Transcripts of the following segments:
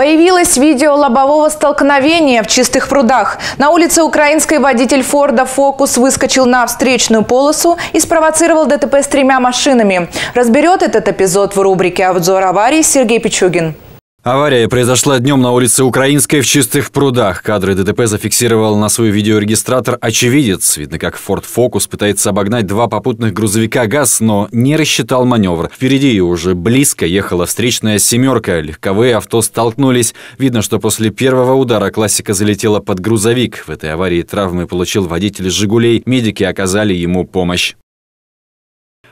Появилось видео лобового столкновения в чистых прудах. На улице Украинской водитель Форда «Фокус» выскочил на встречную полосу и спровоцировал ДТП с тремя машинами. Разберет этот эпизод в рубрике «Обзор аварии» Сергей Пичугин. Авария произошла днем на улице Украинской в Чистых прудах. Кадры ДТП зафиксировал на свой видеорегистратор очевидец. Видно, как Ford Focus пытается обогнать два попутных грузовика ГАЗ, но не рассчитал маневр. Впереди уже близко ехала встречная «семерка». Легковые авто столкнулись. Видно, что после первого удара классика залетела под грузовик. В этой аварии травмы получил водитель «Жигулей». Медики оказали ему помощь.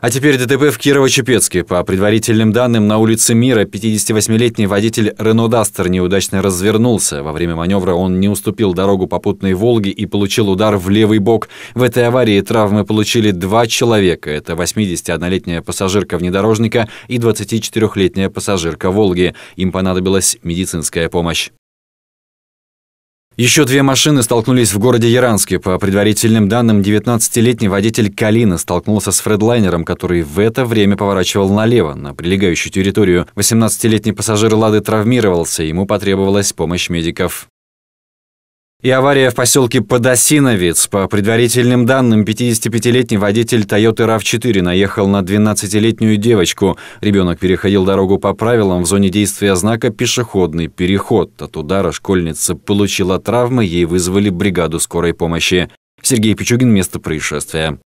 А теперь ДТП в Кирово-Чепецке. По предварительным данным, на улице Мира 58-летний водитель Рено Дастер неудачно развернулся. Во время маневра он не уступил дорогу попутной Волге и получил удар в левый бок. В этой аварии травмы получили два человека. Это 81-летняя пассажирка внедорожника и 24-летняя пассажирка «Волги». Им понадобилась медицинская помощь. Еще две машины столкнулись в городе Яранске. По предварительным данным, 19-летний водитель Калина столкнулся с фредлайнером, который в это время поворачивал налево, на прилегающую территорию. 18-летний пассажир «Лады» травмировался, ему потребовалась помощь медиков. И авария в поселке Подосиновец. По предварительным данным, 55-летний водитель Toyota RAV4 наехал на 12-летнюю девочку. Ребенок переходил дорогу по правилам в зоне действия знака «Пешеходный переход». От удара школьница получила травмы, ей вызвали бригаду скорой помощи. Сергей Пичугин, место происшествия.